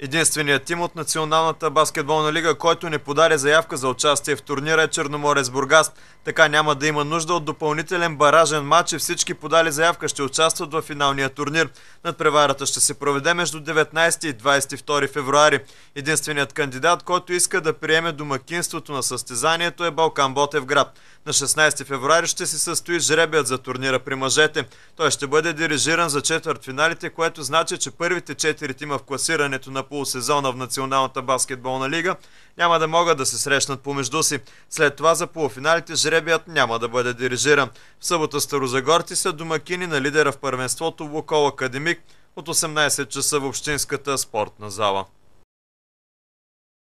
Единственият тим от Националната баскетболна лига, който не подаде заявка за участие в турнира е Черноморец Бургас. Така няма да има нужда от допълнителен баражен матч и всички подали заявка ще участват в финалния турнир. Над преварата ще се проведе между 19 и 22 февруари. Единственият кандидат, който иска да приеме домакинството на състезанието е Балкан Ботев град. На 16 февруари ще се състои жребият за турнира при мъжете. Той ще бъде дирижиран за четвърт финалите, което значи, че първите четири тима в класирането на полусезона в Националната баскетболна лига, няма да могат да се срещнат помежду си. След това за полуфиналите жребият няма да бъде дирижиран. В събота Старозагорци са домакини на лидера в първенството Лукол Академик от 18 часа в Общинската спортна зала.